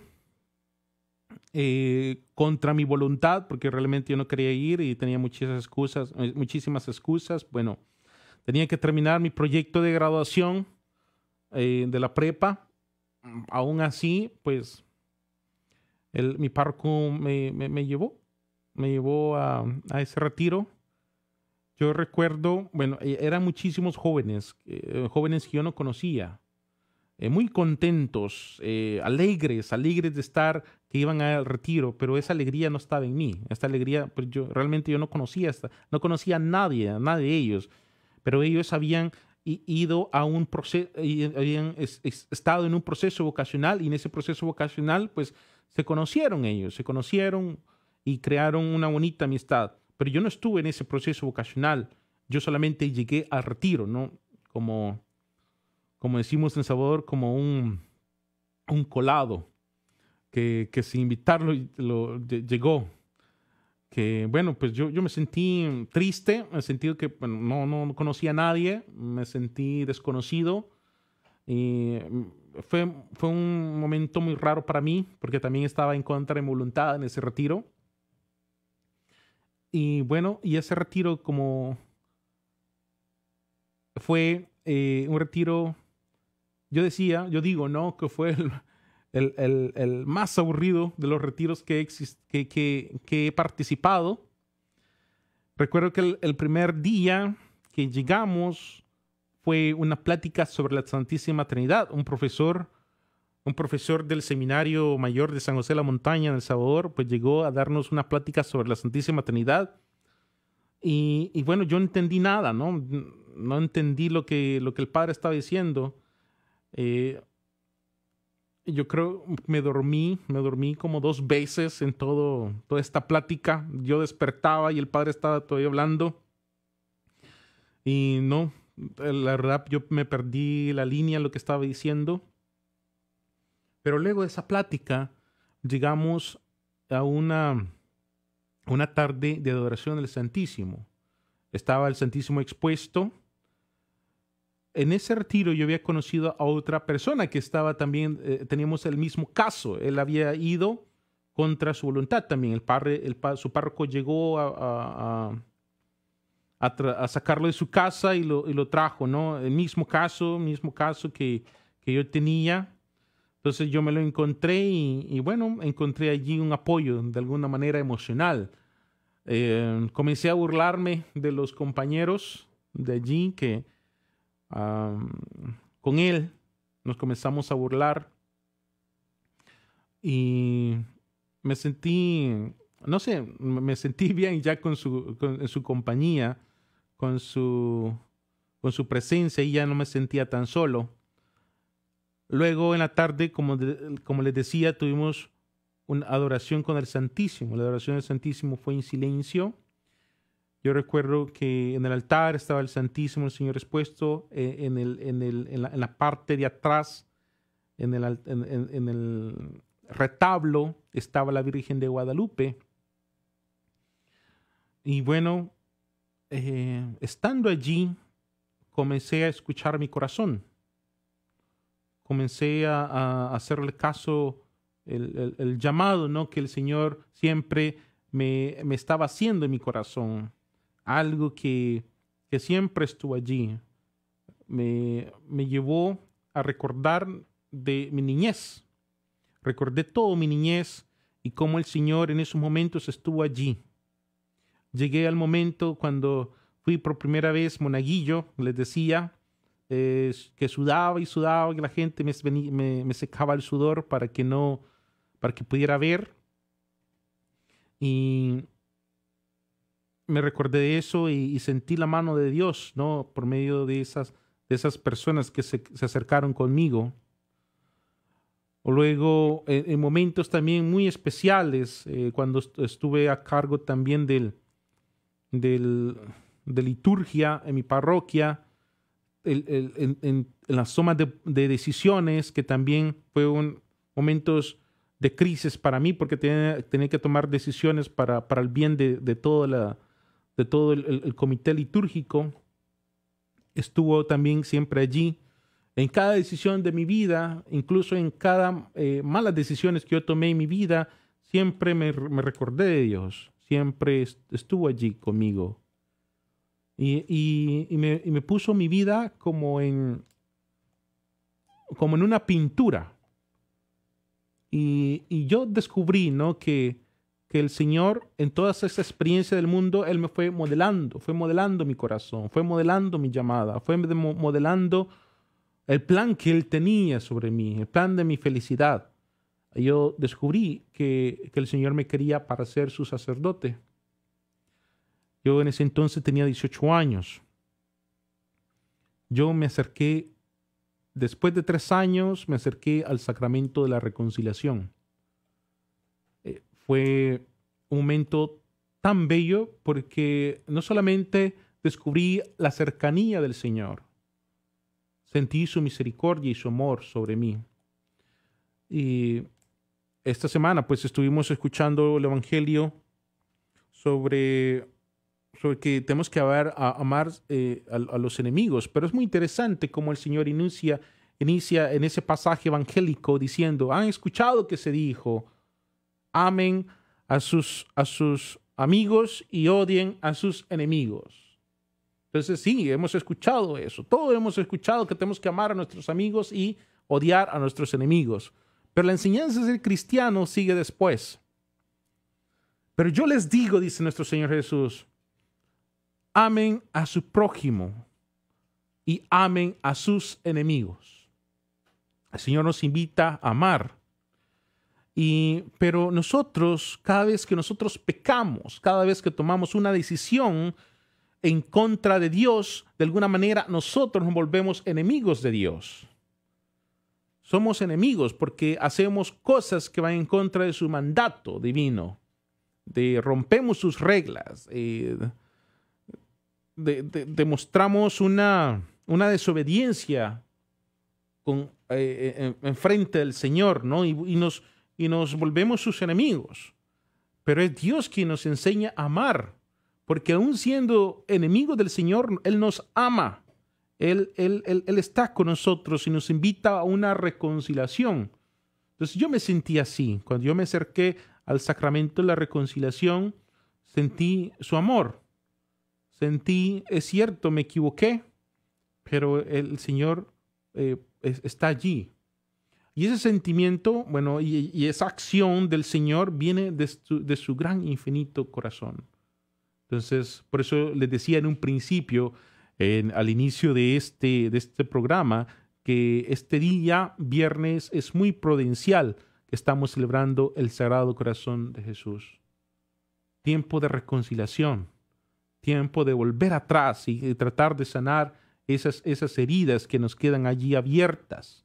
eh, contra mi voluntad, porque realmente yo no quería ir y tenía muchísimas excusas, eh, muchísimas excusas. Bueno, tenía que terminar mi proyecto de graduación eh, de la prepa. Aún así, pues, mi parco me, me, llevó, me llevó a, a, ese retiro. Yo recuerdo, bueno, e, eran muchísimos jóvenes, jóvenes que yo no conocía, muy contentos, alegres, alegres de estar que iban al retiro, pero esa alegría no estaba en mí. Esta alegría, pues yo realmente yo no conocía, esta, no conocía a nadie, a nadie de ellos, pero ellos habían ido a un proceso, habían estado en un proceso vocacional y en ese proceso vocacional, pues se conocieron ellos, se conocieron y crearon una bonita amistad. Pero yo no estuve en ese proceso vocacional, yo solamente llegué al retiro, ¿no? Como, como decimos en Salvador, como un, un colado que, sin invitarlo llegó. Que bueno, pues yo, me sentí triste, me el sentido que no, no, conocía a nadie, me sentí desconocido. Y fue, un momento muy raro para mí, porque también estaba en contra de mi voluntad en ese retiro. Y bueno, y ese retiro como fue eh, un retiro, yo decía, yo digo, ¿no? Que fue el, el, más aburrido de los retiros que, que, he participado. Recuerdo que el, primer día que llegamos fue una plática sobre la Santísima Trinidad. Un profesor, un profesor del Seminario Mayor de San José de la Montaña en El Salvador, pues llegó a darnos una plática sobre la Santísima Trinidad. Y, bueno, yo no entendí nada, ¿no? No entendí lo que, lo que el padre estaba diciendo. Eh, yo creo me dormí, me dormí como dos veces en todo, toda esta plática. Yo despertaba y el padre estaba todavía hablando. Y no, eh, la verdad yo me perdí la línea lo que estaba diciendo. Pero luego de esa plática llegamos a una, una tarde de adoración del Santísimo. Estaba el Santísimo expuesto en ese retiro yo había conocido a otra persona que estaba también, eh, teníamos el mismo caso, él había ido contra su voluntad también, el, su párroco llegó a, a, a, sacarlo de su casa y lo, y lo, trajo, ¿no? El mismo caso, mismo caso que, que yo tenía. Entonces yo me lo encontré y, bueno, encontré allí un apoyo de alguna manera emocional. Eh, comencé a burlarme de los compañeros de allí que con él nos comenzamos a burlar y me sentí, no sé, me sentí bien ya con su, en su compañía, con su, con su presencia y ya no me sentía tan solo. Luego en la tarde, como, como les decía, tuvimos una adoración con el Santísimo. La adoración del Santísimo fue en silencio yo recuerdo que en el altar estaba el Santísimo, el Señor expuesto, eh, en, la, parte de atrás, en el, retablo, estaba la Virgen de Guadalupe. Y bueno, eh, estando allí, comencé a escuchar mi corazón. Comencé a, hacerle caso, el, llamado ¿no? que el Señor siempre me estaba haciendo en mi corazón algo que, siempre estuvo allí. Me, me, llevó a recordar de mi niñez. Recordé todo mi niñez y cómo el Señor en esos momentos estuvo allí. Llegué al momento cuando fui por primera vez monaguillo, les decía eh, que sudaba y sudaba, y la gente me, me secaba el sudor para que no, para que pudiera ver. Y me recordé de eso y, sentí la mano de Dios, ¿no? Por medio de esas, de esas personas que se, acercaron conmigo. O luego, eh, en, momentos también muy especiales, eh, cuando estuve a cargo también del, del, de liturgia en mi parroquia, en, en, las tomas de, decisiones, que también fueron momentos de crisis para mí, porque tenía, que tomar decisiones para, para el bien de, de toda la, de todo el, comité litúrgico, estuvo también siempre allí. En cada decisión de mi vida, incluso en cada eh, malas decisiones que yo tomé en mi vida, siempre me, recordé de Dios, siempre estuvo allí conmigo. Y, me, y, me, puso mi vida como en, como en una pintura. Y, yo descubrí ¿no? que que el Señor, en toda esa experiencia del mundo, Él me fue modelando, fue modelando mi corazón, fue modelando mi llamada, fue modelando el plan que Él tenía sobre mí, el plan de mi felicidad. Yo descubrí que, que el Señor me quería para ser su sacerdote. Yo en ese entonces tenía 18 años. Yo me acerqué, después de tres años, me acerqué al sacramento de la reconciliación fue un momento tan bello porque no solamente descubrí la cercanía del Señor, sentí su misericordia y su amor sobre mí. Y esta semana pues estuvimos escuchando el Evangelio sobre, sobre que tenemos que amar, a, amar eh, a, los enemigos, pero es muy interesante como el Señor inicia, inicia en ese pasaje evangélico diciendo, han escuchado que se dijo, amen a sus, a sus amigos y odien a sus enemigos. Entonces sí, hemos escuchado eso, todo hemos escuchado que tenemos que amar a nuestros amigos y odiar a nuestros enemigos. Pero la enseñanza del cristiano sigue después. Pero yo les digo, dice nuestro Señor Jesús, amen a su prójimo y amen a sus enemigos. El Señor nos invita a amar pero nosotros, cada vez que nosotros pecamos, cada vez que tomamos una decisión en contra de Dios, de alguna manera nosotros nos volvemos enemigos de Dios. Somos enemigos porque hacemos cosas que van en contra de su mandato divino, de rompemos sus reglas, eh, demostramos una, una desobediencia eh, eh, en, frente del Señor, ¿no? y nos y nos volvemos sus enemigos. Pero es Dios quien nos enseña a amar, porque aún siendo enemigos del Señor, Él nos ama. Él, él, está con nosotros y nos invita a una reconciliación. Entonces yo me sentí así. Cuando yo me acerqué al sacramento de la reconciliación, sentí su amor. Sentí, es cierto, me equivoqué, pero el Señor eh, está allí y ese sentimiento, bueno, y, esa acción del Señor viene de su, gran infinito corazón. Entonces, por eso les decía en un principio, al inicio de este, de este programa, que este día, viernes, es muy prudencial que estamos celebrando el Sagrado Corazón de Jesús. Tiempo de reconciliación, tiempo de volver atrás y, tratar de sanar esas, esas heridas que nos quedan allí abiertas.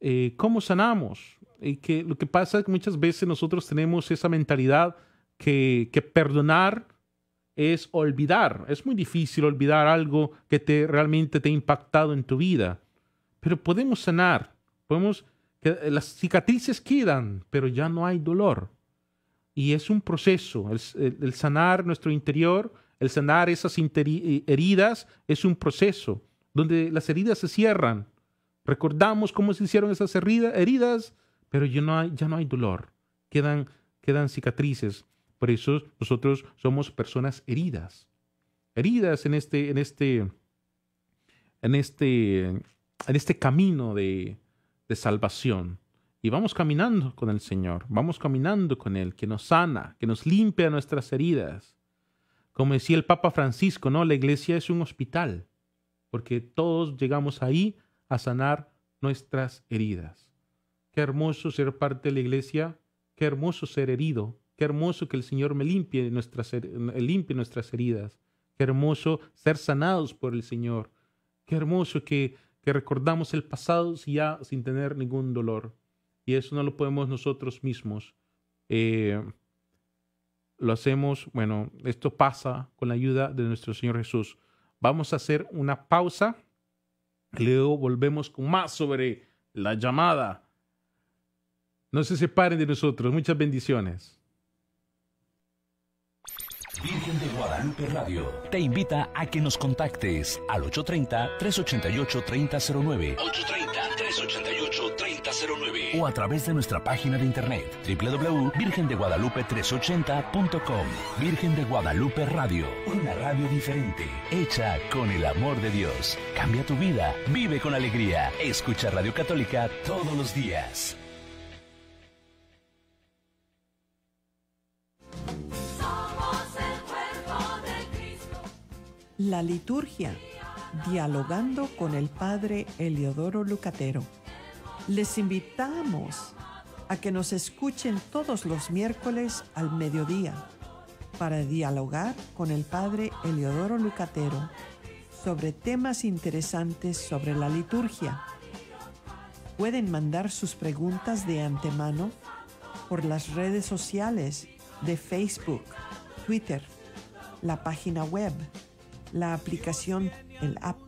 Eh, cómo sanamos. Y que lo que pasa es que muchas veces nosotros tenemos esa mentalidad que, que perdonar es olvidar. Es muy difícil olvidar algo que te, realmente te ha impactado en tu vida. Pero podemos sanar. Podemos, las cicatrices quedan, pero ya no hay dolor. Y es un proceso. el sanar nuestro interior, el sanar esas heridas, es un proceso donde las heridas se cierran Recordamos cómo se hicieron esas heridas, pero ya no hay, ya no hay dolor. Quedan, quedan cicatrices. Por eso nosotros somos personas heridas. Heridas en este, en este, en este, en este camino de, de salvación. Y vamos caminando con el Señor, vamos caminando con Él, que nos sana, que nos limpia nuestras heridas. Como decía el Papa Francisco, ¿no? La iglesia es un hospital, porque todos llegamos ahí a sanar nuestras heridas. Qué hermoso ser parte de la iglesia, qué hermoso ser herido, qué hermoso que el Señor me limpie nuestras, eh, limpie nuestras heridas, qué hermoso ser sanados por el Señor, qué hermoso que, que recordamos el pasado ya sin tener ningún dolor. Y eso no lo podemos nosotros mismos. Eh, lo hacemos, bueno, esto pasa con la ayuda de nuestro Señor Jesús. Vamos a hacer una pausa. Luego volvemos con más sobre la llamada. No se separen de nosotros. Muchas bendiciones. Virgen de Guadalupe Radio te invita a que nos contactes al 830-388-3009. 830-388 o a través de nuestra página de internet www.virgendeguadalupe380.com. Virgen de Guadalupe Radio, una radio diferente, hecha con el amor de Dios. Cambia tu vida, vive con alegría, escucha Radio Católica todos los días. La liturgia, dialogando con el padre Eliodoro Lucatero. Les invitamos a que nos escuchen todos los miércoles al mediodía para dialogar con el padre Eleodoro Lucatero sobre temas interesantes sobre la liturgia. Pueden mandar sus preguntas de antemano por las redes sociales de Facebook, Twitter, la página web, la aplicación, el app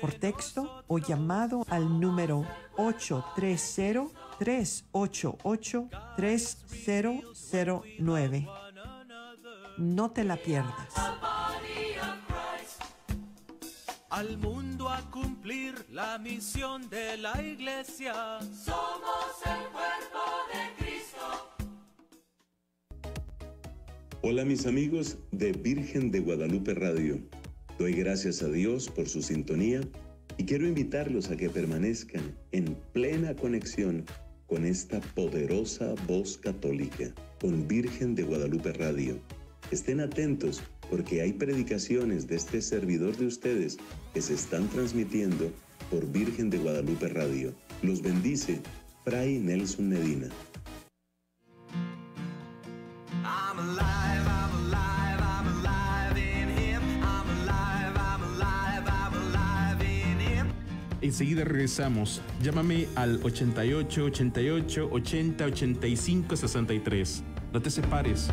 por texto o llamado al número 830-388-3009. No te la pierdas. Al mundo a cumplir la misión de la iglesia. Somos el cuerpo de Cristo. Hola mis amigos de Virgen de Guadalupe Radio. Doy gracias a Dios por su sintonía y quiero invitarlos a que permanezcan en plena conexión con esta poderosa voz católica, con Virgen de Guadalupe Radio. Estén atentos porque hay predicaciones de este servidor de ustedes que se están transmitiendo por Virgen de Guadalupe Radio. Los bendice Fray Nelson Medina. Enseguida regresamos. Llámame al 88 88 80 85 63. No te separes.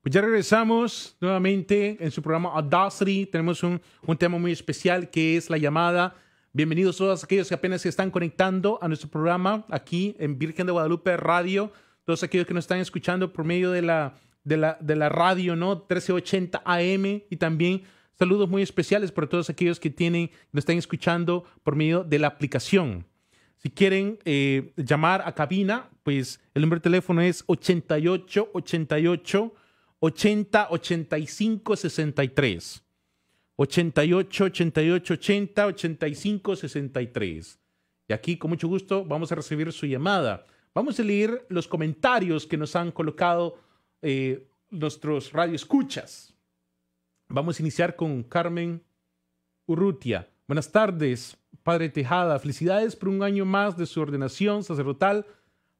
Pues ya regresamos nuevamente en su programa Audacity. Tenemos un, tema muy especial que es la llamada Bienvenidos a todos aquellos que apenas se están conectando a nuestro programa aquí en Virgen de Guadalupe Radio. Todos aquellos que nos están escuchando por medio de la, de la, radio, ¿no? 1380 AM y también saludos muy especiales para todos aquellos que tienen, nos están escuchando por medio de la aplicación. Si quieren eh, llamar a cabina, pues el número de teléfono es 88 88 80 85 63. 88 88 80 85 63. Y aquí, con mucho gusto, vamos a recibir su llamada. Vamos a leer los comentarios que nos han colocado eh, nuestros radioescuchas. Vamos a iniciar con Carmen Urrutia. Buenas tardes, Padre Tejada. Felicidades por un año más de su ordenación sacerdotal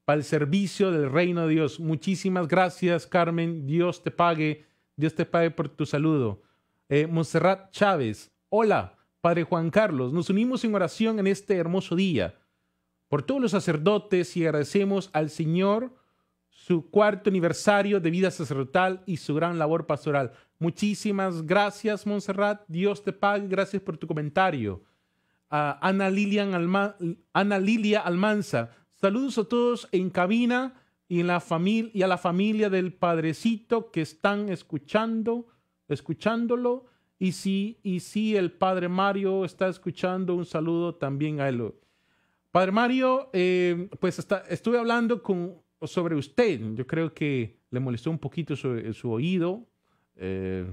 para el servicio del reino de Dios. Muchísimas gracias, Carmen. Dios te pague. Dios te pague por tu saludo. Eh, Monserrat Chávez, hola, Padre Juan Carlos, nos unimos en oración en este hermoso día por todos los sacerdotes y agradecemos al Señor su cuarto aniversario de vida sacerdotal y su gran labor pastoral. Muchísimas gracias, Monserrat. Dios te pague. Gracias por tu comentario. Ana, Lilian Lilia Almanza. Saludos a todos en cabina y, en la y a la familia del Padrecito que están escuchando escuchándolo. Y si, y si el padre Mario está escuchando, un saludo también a él. Padre Mario, eh, pues está, estuve hablando con, sobre usted. Yo creo que le molestó un poquito su, oído. Eh,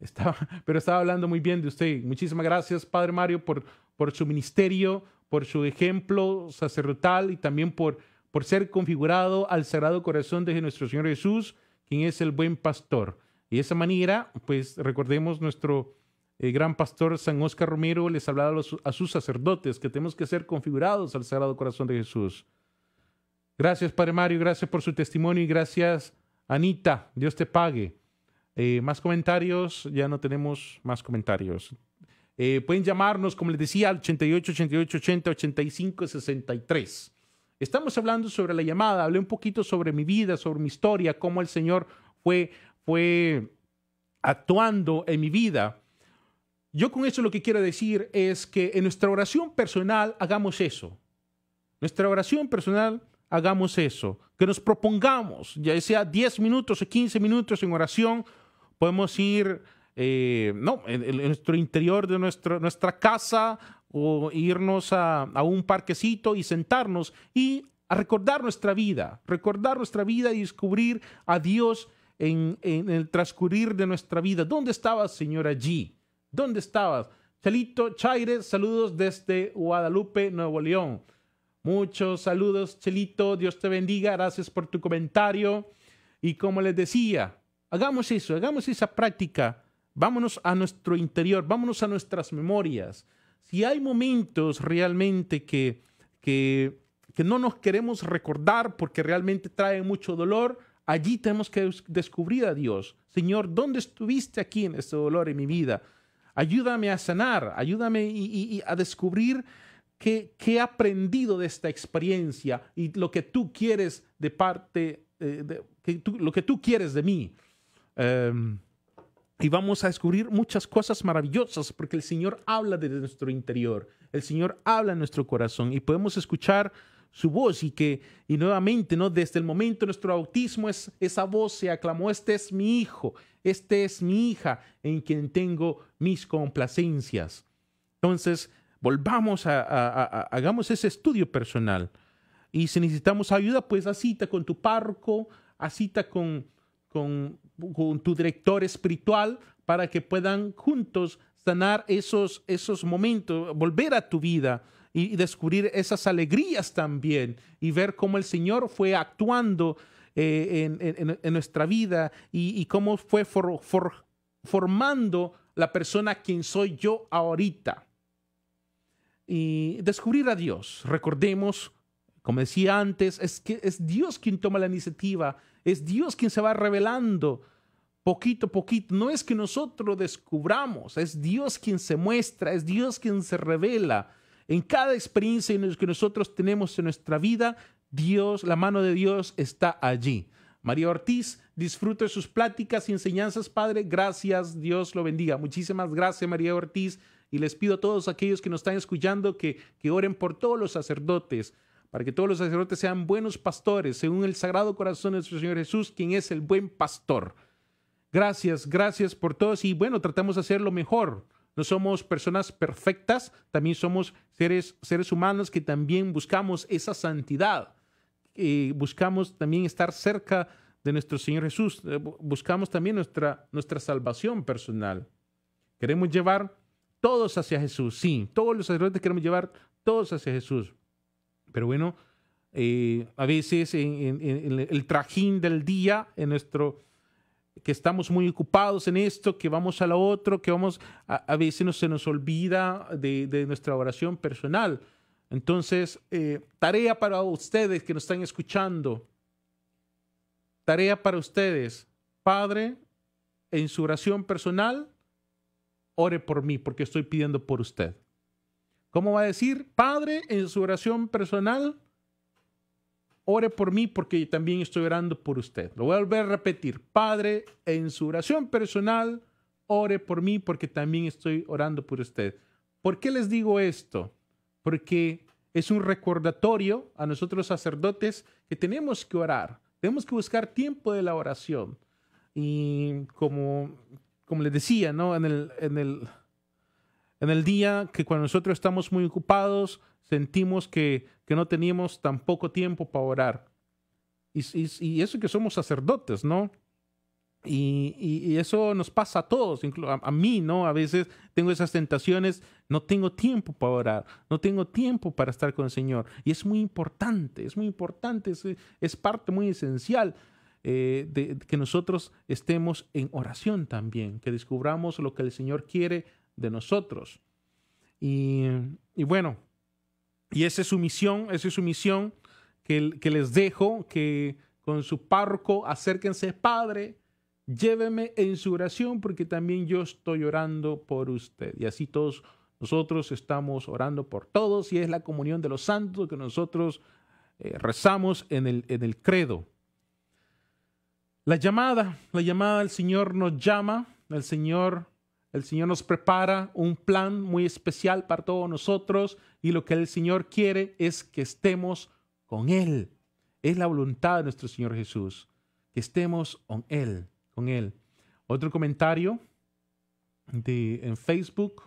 estaba, pero estaba hablando muy bien de usted. Muchísimas gracias, Padre Mario, por, por su ministerio, por su ejemplo sacerdotal y también por, por ser configurado al Sagrado Corazón de nuestro Señor Jesús, quien es el buen pastor. Y de esa manera, pues recordemos nuestro eh, gran pastor San Oscar Romero les hablaba a, sus sacerdotes que tenemos que ser configurados al Sagrado Corazón de Jesús. Gracias, Padre Mario, gracias por su testimonio y gracias, Anita. Dios te pague. Eh, más comentarios, ya no tenemos más comentarios. Eh, pueden llamarnos, como les decía, al 88 88 80 85 63. Estamos hablando sobre la llamada, hablé un poquito sobre mi vida, sobre mi historia, cómo el Señor fue fue actuando en mi vida. Yo con eso lo que quiero decir es que en nuestra oración personal hagamos eso. Nuestra oración personal hagamos eso. Que nos propongamos, ya sea 10 minutos o 15 minutos en oración, podemos ir, eh, no, en, nuestro interior de nuestra casa o irnos a, un parquecito y sentarnos y recordar nuestra vida, recordar nuestra vida y descubrir a Dios en, el transcurrir de nuestra vida. ¿Dónde estabas, señora G? ¿Dónde estabas? Chelito Chaire, saludos desde Guadalupe, Nuevo León. Muchos saludos, Chelito. Dios te bendiga. Gracias por tu comentario. Y como les decía, hagamos eso, hagamos esa práctica. Vámonos a nuestro interior, vámonos a nuestras memorias. Si hay momentos realmente que, que, que no nos queremos recordar porque realmente trae mucho dolor, Allí tenemos que descubrir a Dios. Señor, ¿dónde estuviste aquí en este dolor en mi vida? Ayúdame a sanar, ayúdame y, a descubrir qué, he aprendido de esta experiencia y lo que tú quieres de parte, eh, de, lo que tú quieres de mí. Em, y vamos a descubrir muchas cosas maravillosas porque el Señor habla desde nuestro interior, el Señor habla en nuestro corazón y podemos escuchar su voz y que, y nuevamente, ¿no? Desde el momento de nuestro bautismo, es, esa voz se aclamó, este es mi hijo, este es mi hija en quien tengo mis complacencias. Entonces, volvamos a, hagamos ese estudio personal. Y si necesitamos ayuda, pues a cita con tu párroco, a cita con, con, con, tu director espiritual para que puedan juntos sanar esos, esos momentos, volver a tu vida y, descubrir esas alegrías también y ver cómo el Señor fue actuando eh, en, nuestra vida y, cómo fue for, formando la persona quien soy yo ahorita. Y descubrir a Dios. Recordemos, como decía antes, es que es Dios quien toma la iniciativa, es Dios quien se va revelando poquito a poquito. No es que nosotros descubramos, es Dios quien se muestra, es Dios quien se revela. En cada experiencia que nosotros tenemos en nuestra vida, Dios, la mano de Dios está allí. María Ortiz, disfrute sus pláticas y enseñanzas, Padre. Gracias, Dios lo bendiga. Muchísimas gracias, María Ortiz. Y les pido a todos aquellos que nos están escuchando que, que oren por todos los sacerdotes, para que todos los sacerdotes sean buenos pastores, según el Sagrado Corazón de nuestro Señor Jesús, quien es el buen pastor. Gracias, gracias por todos y bueno, tratamos de hacerlo mejor no somos personas perfectas, también somos seres, seres humanos que también buscamos esa santidad, buscamos también estar cerca de nuestro Señor Jesús, eh, buscamos también nuestra, nuestra salvación personal. Queremos llevar todos hacia Jesús, sí, todos los sacerdotes queremos llevar todos hacia Jesús. Pero bueno, eh, a veces en el trajín del día, en nuestro que estamos muy ocupados en esto, que vamos a lo otro, que vamos, a, a veces no se nos olvida de, nuestra oración personal. Entonces, eh, tarea para ustedes que nos están escuchando, tarea para ustedes, Padre, en su oración personal, ore por mí, porque estoy pidiendo por usted. ¿Cómo va a decir? Padre, en su oración personal, ore por mí porque yo también estoy orando por usted. Lo voy a volver a repetir. Padre, en su oración personal, ore por mí porque también estoy orando por usted. ¿Por qué les digo esto? Porque es un recordatorio a nosotros sacerdotes que tenemos que orar, tenemos que buscar tiempo de la oración. Y como, como les decía, ¿no? en el en el día que cuando nosotros estamos muy ocupados, sentimos que, no teníamos tampoco tiempo para orar. Y, y, eso que somos sacerdotes, ¿no? Y, eso nos pasa a todos, incluso a mí, ¿no? A veces tengo esas tentaciones, no tengo tiempo para orar, no tengo tiempo para estar con el Señor. Y es muy importante, es muy importante, es, parte muy esencial eh, de que nosotros estemos en oración también, que descubramos lo que el Señor quiere de nosotros. Y, bueno, y esa es su misión, esa es su misión que, les dejo, que con su parco acérquense, Padre, lléveme en su oración porque también yo estoy orando por usted. Y así todos nosotros estamos orando por todos y es la comunión de los santos que nosotros eh, rezamos en el, credo. La llamada, la llamada, del Señor nos llama, el Señor el Señor nos prepara un plan muy especial para todos nosotros y lo que el Señor quiere es que estemos con Él. Es la voluntad de nuestro Señor Jesús, que estemos con Él, con Él. Otro comentario de, en Facebook.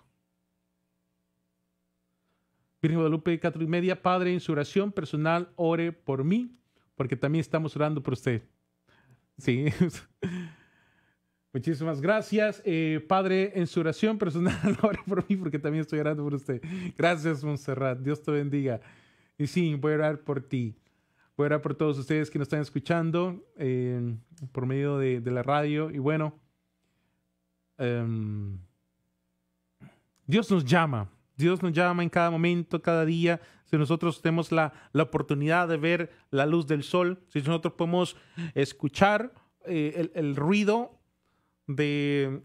Virgen Guadalupe, cuatro y media, Padre, en su oración personal, ore por mí, porque también estamos orando por usted. Sí. Muchísimas gracias, eh, Padre, en su oración personal, ahora por mí, porque también estoy orando por usted. Gracias, Monserrat. Dios te bendiga. Y sí, voy a orar por ti. Voy a orar por todos ustedes que nos están escuchando eh, por medio de, la radio. Y bueno, em, Dios nos llama. Dios nos llama en cada momento, cada día. Si nosotros tenemos la, oportunidad de ver la luz del sol, si nosotros podemos escuchar eh, el ruido de,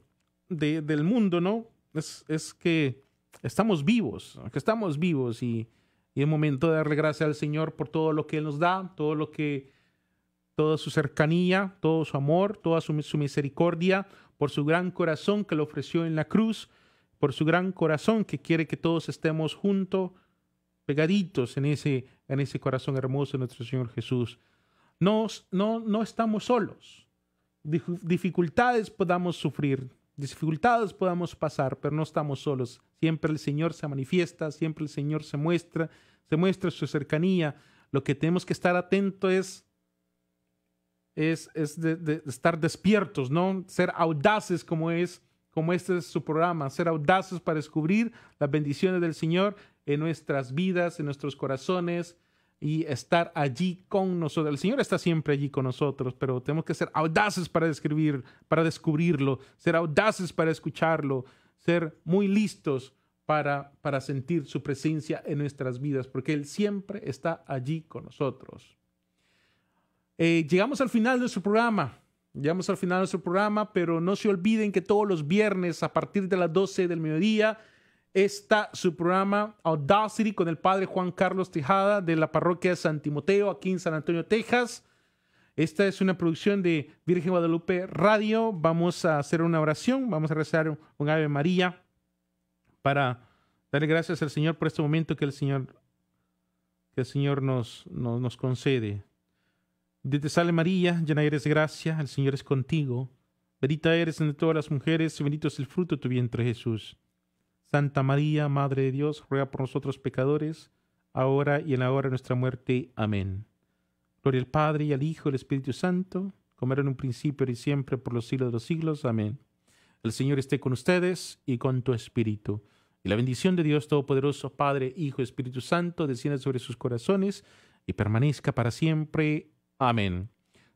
del mundo, ¿no? Es, es, que estamos vivos, que estamos vivos y, y es momento de darle gracias al Señor por todo lo que Él nos da, todo lo que, toda su cercanía, todo su amor, toda su, misericordia, por su gran corazón que lo ofreció en la cruz, por su gran corazón que quiere que todos estemos juntos, pegaditos en ese, en ese corazón hermoso de nuestro Señor Jesús. No, no, no estamos solos dificultades podamos sufrir, dificultades podamos pasar, pero no estamos solos. Siempre el Señor se manifiesta, siempre el Señor se muestra, se muestra su cercanía. Lo que tenemos que estar atento es es, es de, estar despiertos, ¿no? Ser audaces como es, como este es su programa, ser audaces para descubrir las bendiciones del Señor en nuestras vidas, en nuestros corazones, y estar allí con nosotros. El Señor está siempre allí con nosotros, pero tenemos que ser audaces para describir, para descubrirlo, ser audaces para escucharlo, ser muy listos para, para sentir su presencia en nuestras vidas, porque Él siempre está allí con nosotros. Eh, llegamos al final de su programa. Llegamos al final de nuestro programa, pero no se olviden que todos los viernes a partir de las 12 del mediodía está su programa Audacity con el padre Juan Carlos Tejada de la parroquia de San Timoteo aquí en San Antonio, Texas. Esta es una producción de Virgen Guadalupe Radio. Vamos a hacer una oración, vamos a rezar un, Ave María para darle gracias al Señor por este momento que el Señor, que el Señor nos, nos, concede. De te sale María, llena eres de gracia, el Señor es contigo. Bendita eres entre todas las mujeres, y bendito es el fruto de tu vientre Jesús. Santa María, Madre de Dios, ruega por nosotros pecadores, ahora y en la hora de nuestra muerte. Amén. Gloria al Padre, y al Hijo, y al Espíritu Santo, como era en un principio y siempre, por los siglos de los siglos. Amén. El Señor esté con ustedes y con tu Espíritu. Y la bendición de Dios Todopoderoso, Padre, Hijo, Espíritu Santo, descienda sobre sus corazones y permanezca para siempre. Amén.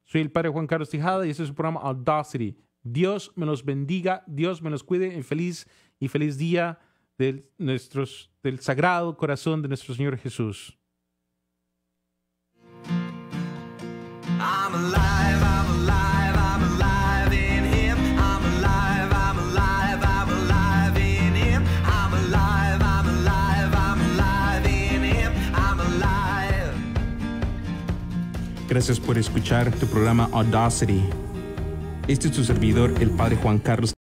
Soy el Padre Juan Carlos Tijada y este es su programa Audacity. Dios me los bendiga, Dios me los cuide. En feliz y feliz día del, nuestros, del sagrado corazón de nuestro Señor Jesús. Gracias por escuchar tu programa Audacity. Este es tu servidor, el Padre Juan Carlos.